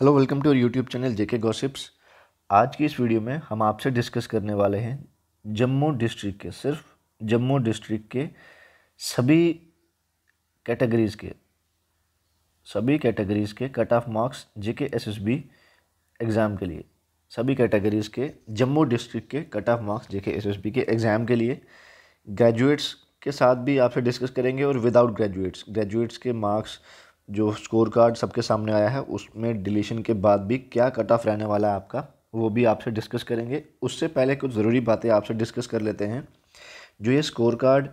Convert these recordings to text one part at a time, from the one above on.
hello welcome to YouTube channel JK gossips आज की इस वीडियो में हम आपसे डिस्कस करने वाले हैं जम्मू डिस्ट्रिक्ट के सिर्फ जम्मू डिस्ट्रिक्ट के सभी कैटेगरीज़ के सभी कैटेगरीज़ के cut off marks JK SSB exam के लिए सभी कैटेगरीज़ के जम्मू डिस्ट्रिक्ट के cut off marks JK SSB के एग्ज़ाम के लिए ग्रेजुएट्स के साथ भी आपसे डिस्कस करेंगे और विदाउट ग्रेजुएट्स ग्रेजुएट्स के मार्क्स जो स्कोर कार्ड सबके सामने आया है उसमें डिलीशन के बाद भी क्या कट ऑफ रहने वाला है आपका वो भी आपसे डिस्कस करेंगे उससे पहले कुछ ज़रूरी बातें आपसे डिस्कस कर लेते हैं जो ये स्कोर कार्ड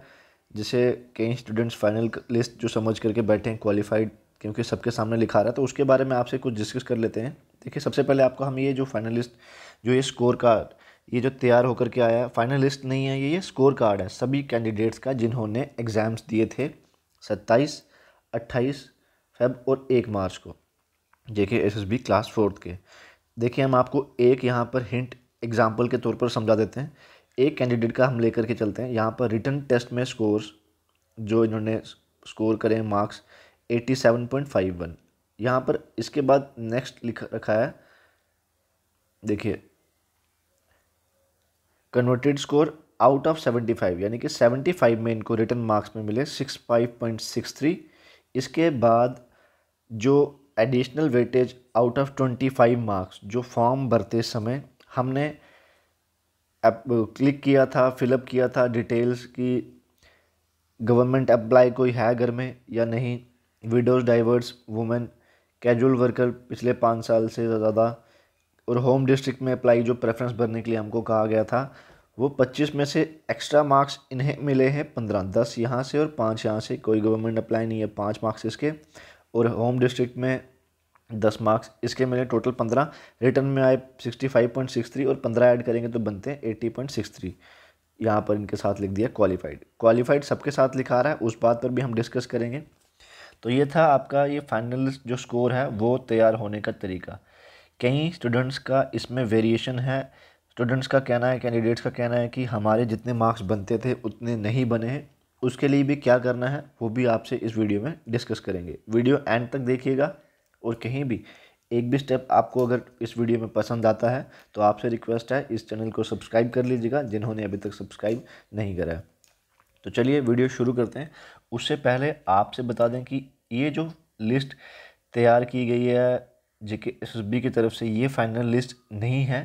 जिसे कई स्टूडेंट्स फाइनल लिस्ट जो समझ करके बैठे हैं क्वालिफाइड क्योंकि सबके सामने लिखा रहा है तो उसके बारे में आपसे कुछ डिस्कस कर लेते हैं देखिए सबसे पहले आपको हम ये जो फाइनलिस्ट जो ये स्कोर कार्ड ये जो तैयार होकर के आया है फाइनलिस्ट नहीं है ये ये स्कोर कार्ड है सभी कैंडिडेट्स का जिन्होंने एग्ज़ाम्स दिए थे सत्ताईस अट्ठाईस फेब और एक मार्च को JK S S B class fourth के देखिए हम आपको एक यहाँ पर हिंट एग्जाम्पल के तौर पर समझा देते हैं एक कैंडिडेट का हम लेकर के चलते हैं यहाँ पर रिटर्न टेस्ट में स्कोर्स जो इन्होंने स्कोर हैं marks eighty seven point five one यहाँ पर इसके बाद नेक्स्ट लिख रखा है देखिए converted score out of seventy five यानी कि सेवेंटी फाइव में इनको रिटर्न मार्क्स में मिले six five point six three इसके बाद जो additional weightage out of twenty five marks जो फॉर्म भरते समय हमने क्लिक किया था फिलअप किया था डिटेल्स की गवर्नमेंट अप्लाई कोई है घर में या नहीं widows divorce women casual worker पिछले पाँच साल से ज़्यादा और होम डिस्ट्रिक्ट में अप्लाई जो प्रेफरेंस भरने के लिए हमको कहा गया था वो पच्चीस में से एक्स्ट्रा मार्क्स इन्हें मिले हैं पंद्रह दस यहाँ से और पाँच यहाँ से कोई गवर्नमेंट अप्लाई नहीं है पाँच मार्क्स इसके और होम डिस्ट्रिक्ट में दस मार्क्स इसके मिले टोटल पंद्रह रिटर्न में आए sixty five point six three और पंद्रह ऐड करेंगे तो बनते हैं एट्टी पॉइंट सिक्स थ्री यहाँ पर इनके साथ लिख दिया क्वालिफाइड क्वालिफाइड सबके साथ लिखा रहा है उस बात पर भी हम डिस्कस करेंगे तो ये था आपका ये फाइनल जो स्कोर है वो तैयार होने का तरीका कई स्टूडेंट्स का इसमें वेरिएशन है स्टूडेंट्स का कहना है कैंडिडेट्स का कहना है कि हमारे जितने मार्क्स बनते थे उतने नहीं बने हैं उसके लिए भी क्या करना है वो भी आपसे इस वीडियो में डिस्कस करेंगे वीडियो एंड तक देखिएगा और कहीं भी एक भी स्टेप आपको अगर इस वीडियो में पसंद आता है तो आपसे रिक्वेस्ट है इस चैनल को सब्सक्राइब कर लीजिएगा जिन्होंने अभी तक सब्सक्राइब नहीं करा है तो चलिए वीडियो शुरू करते हैं उससे पहले आपसे बता दें कि ये जो लिस्ट तैयार की गई है जे एस की तरफ से ये फाइनल लिस्ट नहीं है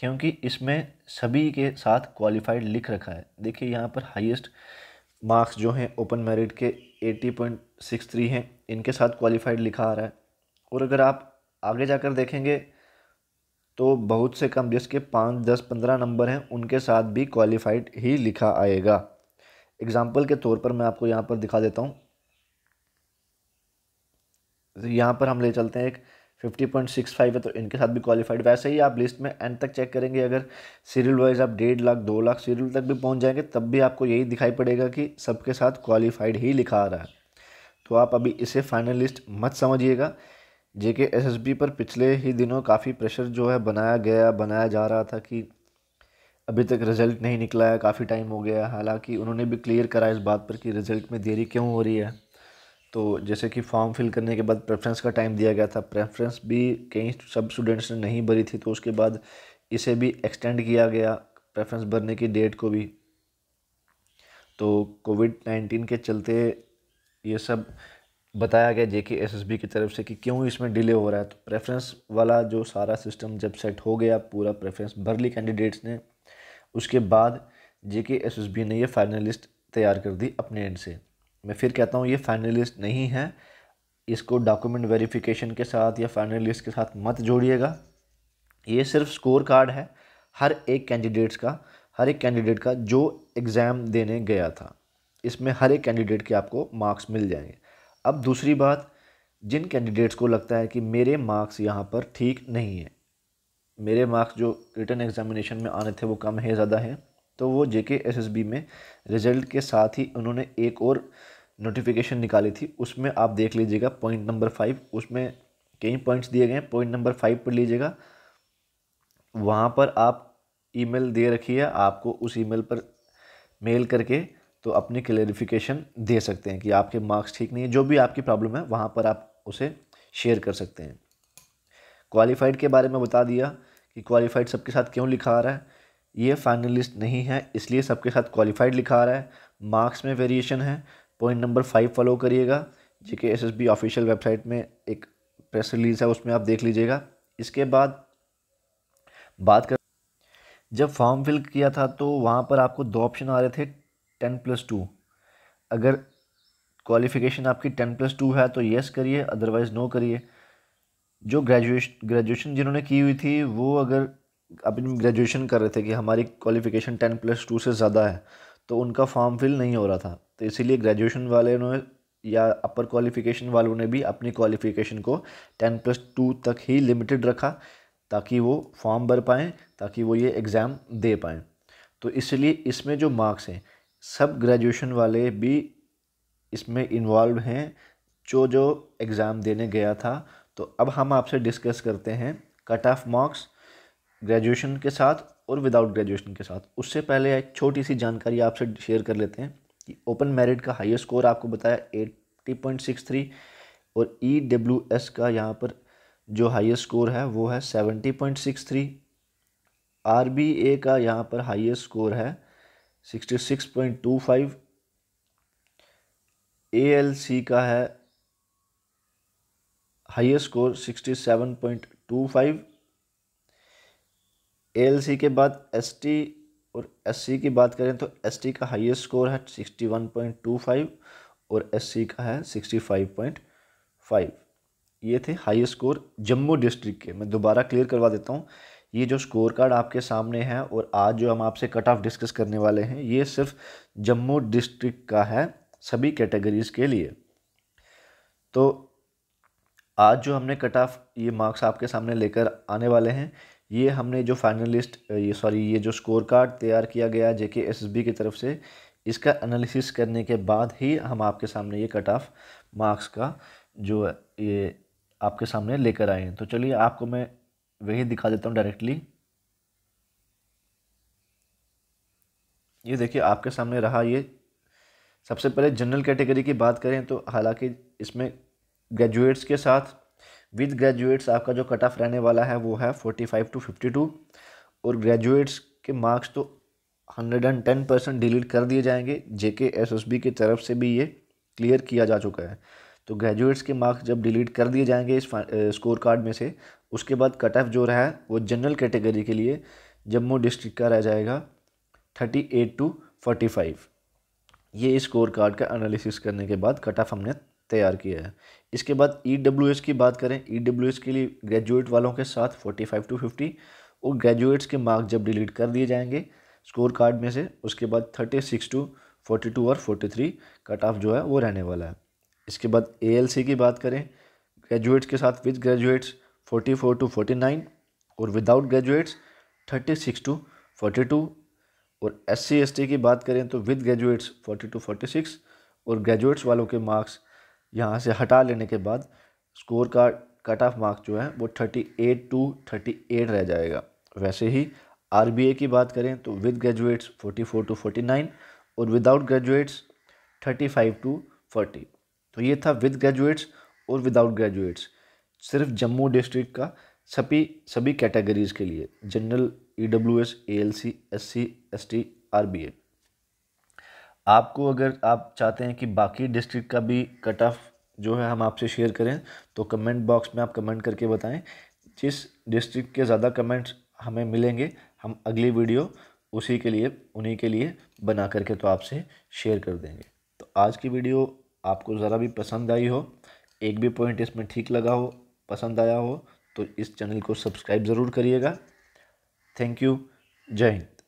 क्योंकि इसमें सभी के साथ क्वालिफाइड लिख रखा है देखिए यहाँ पर हाईएस्ट मार्क्स जो हैं ओपन मेरिट के 80.63 हैं इनके साथ क्वालिफाइड लिखा आ रहा है और अगर आप आगे जाकर देखेंगे तो बहुत से कम जिसके पाँच दस पंद्रह नंबर हैं उनके साथ भी क्वालिफाइड ही लिखा आएगा एग्ज़ाम्पल के तौर पर मैं आपको यहाँ पर दिखा देता हूँ यहाँ पर हम ले चलते हैं एक 50.65 है तो इनके साथ भी क्वालिफाइड वैसे ही आप लिस्ट में एंड तक चेक करेंगे अगर सीरियल वाइज आप डेढ़ लाख दो लाख सीरियल तक भी पहुंच जाएंगे तब भी आपको यही दिखाई पड़ेगा कि सबके साथ क्वालिफाइड ही लिखा आ रहा है तो आप अभी इसे फाइनल लिस्ट मत समझिएगा जे के एस एस बी पर पिछले ही दिनों काफ़ी प्रेशर जो है बनाया गया बनाया जा रहा था कि अभी तक रिज़ल्ट नहीं निकला है काफ़ी टाइम हो गया हालांकि उन्होंने भी क्लियर करा इस बात पर कि रिज़ल्ट में देरी क्यों हो रही है तो जैसे कि फॉर्म फिल करने के बाद प्रेफरेंस का टाइम दिया गया था प्रेफरेंस भी कई सब स्टूडेंट्स ने नहीं भरी थी तो उसके बाद इसे भी एक्सटेंड किया गया प्रेफरेंस भरने की डेट को भी तो कोविड नाइन्टीन के चलते ये सब बताया गया जे के एस एस बी की तरफ से कि क्यों इसमें डिले हो रहा है तो प्रेफरेंस वाला जो सारा सिस्टम जब सेट हो गया पूरा प्रेफरेंस भर ली कैंडिडेट्स ने उसके बाद JK SSB S S B ने ये फ़ाइनलिस्ट तैयार कर दी अपने एंड से मैं फिर कहता हूँ ये फाइनल लिस्ट नहीं है इसको डॉक्यूमेंट वेरिफिकेशन के साथ या फाइनल लिस्ट के साथ मत जोड़िएगा ये सिर्फ स्कोर कार्ड है हर एक कैंडिडेट्स का हर एक कैंडिडेट का जो एग्ज़ाम देने गया था इसमें हर एक कैंडिडेट के आपको मार्क्स मिल जाएंगे अब दूसरी बात जिन कैंडिडेट्स को लगता है कि मेरे मार्क्स यहाँ पर ठीक नहीं है मेरे मार्क्स जो रिटर्न एग्जामिनेशन में आने थे वो कम है ज़्यादा है तो वो J K S S B में रिज़ल्ट के साथ ही उन्होंने एक और नोटिफिकेशन निकाली थी उसमें आप देख लीजिएगा पॉइंट नंबर फाइव उसमें कई पॉइंट्स दिए गए हैं पॉइंट नंबर फाइव पर लीजिएगा वहाँ पर आप ईमेल दे रखी है आपको उस ईमेल पर मेल करके तो अपनी क्लेरिफिकेशन दे सकते हैं कि आपके मार्क्स ठीक नहीं है जो भी आपकी प्रॉब्लम है वहाँ पर आप उसे शेयर कर सकते हैं क्वालिफाइड के बारे में बता दिया कि क्वालिफाइड सबके साथ क्यों लिखा आ रहा है ये फाइनलिस्ट नहीं है इसलिए सबके साथ क्वालिफाइड लिखा आ रहा है मार्क्स में वेरिएशन है पॉइंट नंबर फाइव फॉलो करिएगा J K S S B official website में एक प्रेस रिलीज़ है उसमें आप देख लीजिएगा इसके बाद बात कर जब फॉर्म फिल किया था तो वहाँ पर आपको दो ऑप्शन आ रहे थे टेन प्लस टू अगर क्वालिफ़िकेशन आपकी टेन प्लस टू है तो येस करिए अदरवाइज़ नो करिए जो ग्रेजुएशन ग्रेजुएशन जिन्होंने की हुई थी वो अगर अपनी ग्रेजुएशन कर रहे थे कि हमारी क्वालिफ़िकेशन टेन प्लस टू से ज़्यादा है तो उनका फॉर्म फिल नहीं हो रहा था तो इसीलिए ग्रेजुएशन वाले ने या अपर क्वालिफ़िकेशन वालों ने भी अपनी क्वालिफ़िकेशन को टेन प्लस टू तक ही लिमिटेड रखा ताकि वो फॉर्म भर पाएँ ताकि वो ये एग्ज़ाम दे पाएँ तो इसलिए इसमें जो मार्क्स हैं सब ग्रेजुएशन वाले भी इसमें इन्वॉल्व हैं जो जो एग्ज़ाम देने गया था तो अब हम आपसे डिस्कस करते हैं कट ऑफ मार्क्स ग्रेजुएशन के साथ और विदाउट ग्रेजुएशन के साथ उससे पहले एक छोटी सी जानकारी आपसे शेयर कर लेते हैं कि ओपन मेरिट का हाईएस्ट स्कोर आपको बताया एट्टी पॉइंट सिक्स थ्री और ई डब्ल्यू एस का यहाँ पर जो हाईएस्ट स्कोर है वो है seventy point six three R B A का यहाँ पर हाईएस्ट स्कोर है sixty six point two five A L C का है highest score sixty seven point two five ALC के बाद एस और एस की बात करें तो एस का हाईएस्ट स्कोर है sixty one point two five और एस का है सिक्सटी फाइव पॉइंट फाइव ये थे हाईएस्ट स्कोर जम्मू डिस्ट्रिक्ट के मैं दोबारा क्लियर करवा देता हूँ ये जो स्कोर कार्ड आपके सामने है और आज जो हम आपसे कट ऑफ डिस्कस करने वाले हैं ये सिर्फ जम्मू डिस्ट्रिक्ट का है सभी कैटेगरीज़ के लिए तो आज जो हमने कट ऑफ ये मार्क्स आपके सामने लेकर आने वाले हैं ये हमने जो फाइनल लिस्ट ये सॉरी ये जो स्कोर कार्ड तैयार किया गया जे के एस एस बी की तरफ से इसका एनालिसिस करने के बाद ही हम आपके सामने ये कट ऑफ मार्क्स का जो ये आपके सामने लेकर आए हैं तो चलिए आपको मैं वही दिखा देता हूँ डायरेक्टली ये देखिए आपके सामने रहा ये सबसे पहले जनरल कैटेगरी की बात करें तो हालांकि इसमें ग्रेजुएट्स के साथ विद ग्रेजुएट्स आपका जो कट ऑफ रहने वाला है वो है forty five to fifty two और ग्रेजुएट्स के मार्क्स तो hundred and ten percent delete कर दिए जाएंगे जे के एस एस बी की तरफ से भी ये क्लियर किया जा चुका है तो ग्रेजुएट्स के मार्क्स जब डिलीट कर दिए जाएंगे इस स्कोर कार्ड में से उसके बाद कट ऑफ जो रहा है वो जनरल कैटेगरी के लिए जम्मू डिस्ट्रिक्ट का रह जाएगा thirty eight to forty five ये स्कोर कार्ड का एनालिसिस करने के बाद कट ऑफ हमने तैयार किया है इसके बाद ई e की बात करें ई e के लिए ग्रेजुएट वालों के साथ फोर्टी फाइव टू फिफ्टी और ग्रेजुएट्स के मार्क जब डिलीट कर दिए जाएंगे स्कोर कार्ड में से उसके बाद thirty six to forty two और फोर्टी थ्री कट ऑफ जो है वो रहने वाला है इसके बाद ए की बात करें ग्रेजुएट्स के साथ with graduates forty four to forty nine और without graduates thirty six to forty two और एस सी की बात करें तो with graduates forty to forty six और ग्रेजुएट्स वालों के मार्क्स यहाँ से हटा लेने के बाद स्कोर का कट ऑफ मार्क जो है वो thirty eight to thirty eight रह जाएगा वैसे ही आर की बात करें तो with graduates forty four to forty nine और without graduates thirty five to forty तो ये था विद ग्रेजुएट्स और विदाउट ग्रेजुएट्स सिर्फ जम्मू डिस्ट्रिक्ट का सभी सभी कैटेगरीज़ के लिए general E W S A L C S C S T R B A आपको अगर आप चाहते हैं कि बाकी डिस्ट्रिक्ट का भी कट ऑफ जो है हम आपसे शेयर करें तो कमेंट बॉक्स में आप कमेंट करके बताएं जिस डिस्ट्रिक्ट के ज़्यादा कमेंट्स हमें मिलेंगे हम अगली वीडियो उसी के लिए उन्हीं के लिए बना करके तो आपसे शेयर कर देंगे तो आज की वीडियो आपको ज़रा भी पसंद आई हो एक भी पॉइंट इसमें ठीक लगा हो पसंद आया हो तो इस चैनल को सब्सक्राइब ज़रूर करिएगा थैंक यू जय हिंद